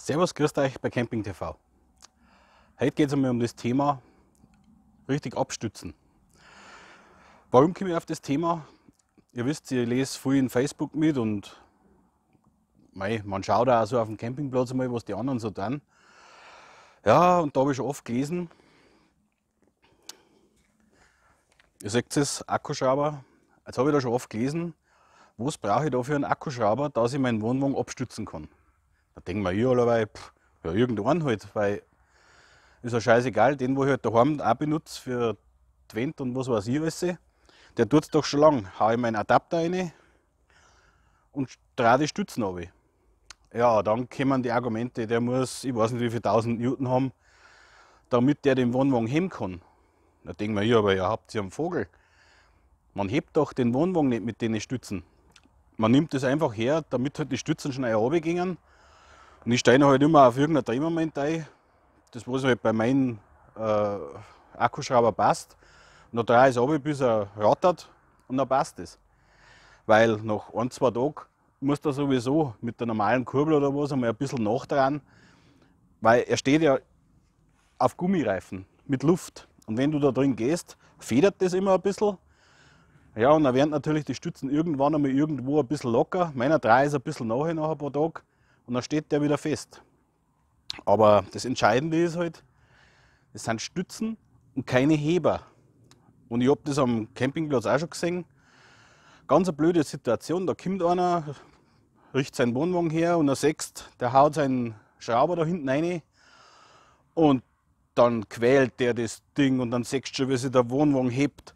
Servus, grüßt euch bei Camping TV. Heute geht es einmal um das Thema richtig abstützen. Warum komme ich auf das Thema? Ihr wisst, ich lese viel in Facebook mit und mei, man schaut auch so auf dem Campingplatz mal, was die anderen so tun. Ja, und da habe ich schon oft gelesen. Ihr seht es, Akkuschrauber. Jetzt habe ich da schon oft gelesen, was brauche ich da für einen Akkuschrauber, dass ich meinen Wohnwagen abstützen kann. Da denken wir ja allerweil, ja, irgendwann halt, weil ist ja scheißegal, den, wo ich halt daheim auch benutze für Twent und was weiß ich alles, der tut es doch schon lang. Hau ich meinen Adapter rein und drehe die Stützen runter. Ja, dann kommen die Argumente, der muss, ich weiß nicht wie viele 1000 Newton haben, damit der den Wohnwagen heben kann. Da denken wir, ja, aber ihr habt ja einen Vogel. Man hebt doch den Wohnwagen nicht mit den Stützen. Man nimmt es einfach her, damit halt die Stützen schnell runtergehen und ich steige halt immer auf irgendein Drehmoment ein, das was halt bei meinem äh, Akkuschrauber passt. Und dann ist ich es bis er rattert und dann passt es. Weil nach ein, zwei Tagen muss da sowieso mit der normalen Kurbel oder was einmal ein bisschen nachdran, weil er steht ja auf Gummireifen mit Luft. Und wenn du da drin gehst, federt das immer ein bisschen. Ja, und dann werden natürlich die Stützen irgendwann einmal irgendwo ein bisschen locker. Meiner 3 ist ein bisschen nachher nach ein paar Tagen und dann steht der wieder fest. Aber das Entscheidende ist halt, es sind Stützen und keine Heber. Und ich habe das am Campingplatz auch schon gesehen. Ganz eine blöde Situation, da kommt einer, richtet seinen Wohnwagen her und er sechst, der haut seinen Schrauber da hinten rein und dann quält der das Ding und dann sechst schon, wie sich der Wohnwagen hebt.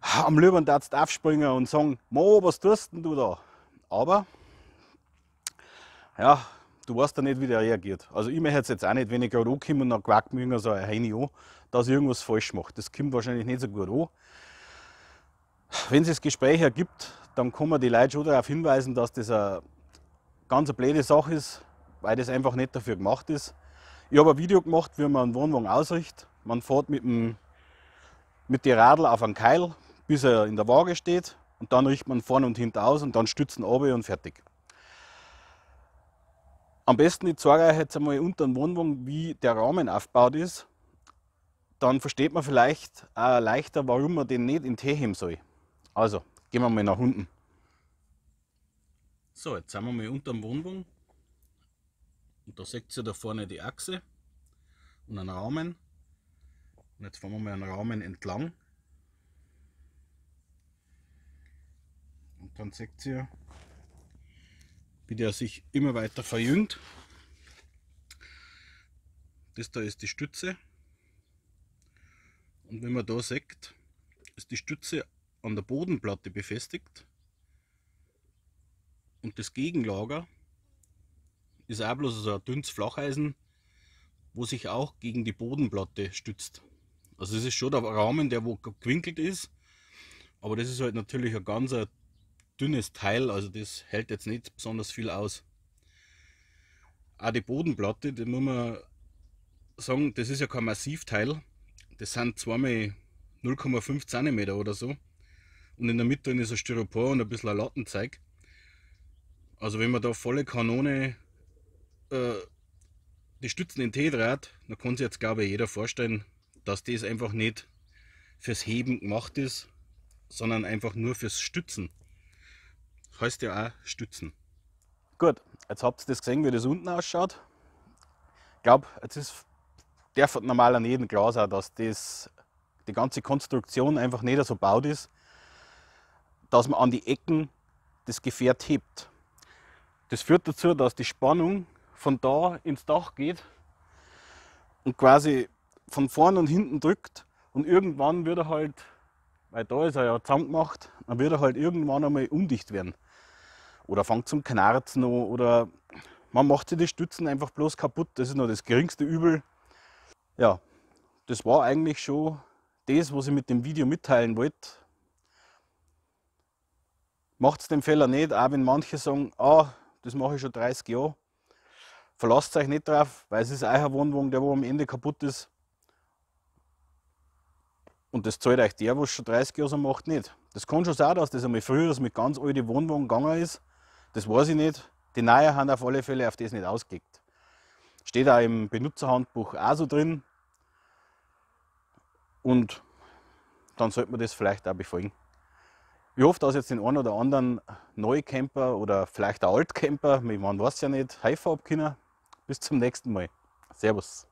Am Löwen darfst du aufspringen und sagen, Mo, was tust denn du da? Aber ja, du weißt ja nicht, wie der reagiert. Also ich möchte jetzt auch nicht, wenn ich gerade ankomme und dann quackt mir irgendwas so ein Heini an, dass ich irgendwas falsch mache. Das kommt wahrscheinlich nicht so gut an. Wenn es das Gespräch ergibt, dann kann man die Leute schon darauf hinweisen, dass das eine ganz blöde Sache ist, weil das einfach nicht dafür gemacht ist. Ich habe ein Video gemacht, wie man einen Wohnwagen ausrichtet. Man fährt mit, dem, mit den Radl auf einen Keil, bis er in der Waage steht und dann richtet man vorne und hinten aus und dann stützen runter und fertig. Am besten, ich zeige euch jetzt einmal unter dem Wohnwagen, wie der Rahmen aufgebaut ist. Dann versteht man vielleicht auch leichter, warum man den nicht in Tee heben soll. Also, gehen wir mal nach unten. So, jetzt sind wir mal unter dem Wohnwagen. Und da seht ihr da vorne die Achse und einen Rahmen. Und jetzt fahren wir mal einen Rahmen entlang. Und dann seht ihr, wie der sich immer weiter verjüngt. Das da ist die Stütze. Und wenn man da sieht, ist die Stütze an der Bodenplatte befestigt. Und das Gegenlager ist auch bloß so ein dünnes Flacheisen, wo sich auch gegen die Bodenplatte stützt. Also es ist schon der Rahmen, der wo gewinkelt ist, aber das ist halt natürlich ein ganzer dünnes Teil, also das hält jetzt nicht besonders viel aus. Auch die Bodenplatte, die muss man sagen, das ist ja kein Massivteil, das sind zweimal 0,5 cm oder so. Und in der Mitte ist ein Styropor und ein bisschen ein Lattenzeug. Also wenn man da volle Kanone äh, die Stützen in T-Draht, dann kann sich jetzt glaube ich jeder vorstellen, dass das einfach nicht fürs Heben gemacht ist, sondern einfach nur fürs Stützen heißt ja auch Stützen. Gut, jetzt habt ihr das gesehen, wie das unten ausschaut. Ich glaube, jetzt ist, der normal an jedem klar sein, dass das, die ganze Konstruktion einfach nicht so gebaut ist, dass man an die Ecken das Gefährt hebt. Das führt dazu, dass die Spannung von da ins Dach geht und quasi von vorn und hinten drückt und irgendwann wird er halt, weil da ist er ja zusammengemacht, dann wird er halt irgendwann einmal undicht werden oder fängt zum Knarzen an oder man macht sich die Stützen einfach bloß kaputt. Das ist noch das geringste Übel. Ja, das war eigentlich schon das, was ich mit dem Video mitteilen wollte. Macht den Fehler nicht, auch wenn manche sagen, ah, das mache ich schon 30 Jahre. Verlasst euch nicht drauf, weil es ist euer Wohnwagen, der wo am Ende kaputt ist. Und das zahlt euch der, was schon 30 Jahre so macht, nicht. Das kann schon sein, dass das einmal früher mit ganz alten Wohnwagen gegangen ist. Das weiß ich nicht. Die Neuer haben auf alle Fälle auf das nicht ausgelegt. Steht auch im Benutzerhandbuch auch so drin. Und dann sollte man das vielleicht auch befolgen. Ich hoffe, dass jetzt den einen oder anderen Neucamper oder vielleicht auch Altcamper, man weiß ja nicht, Haifa abkönnen. Bis zum nächsten Mal. Servus.